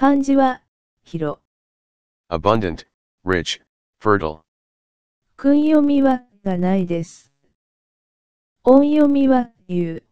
漢字は、広。abundant, rich, fertile. 訓読みは、がないです。音読みは、言う。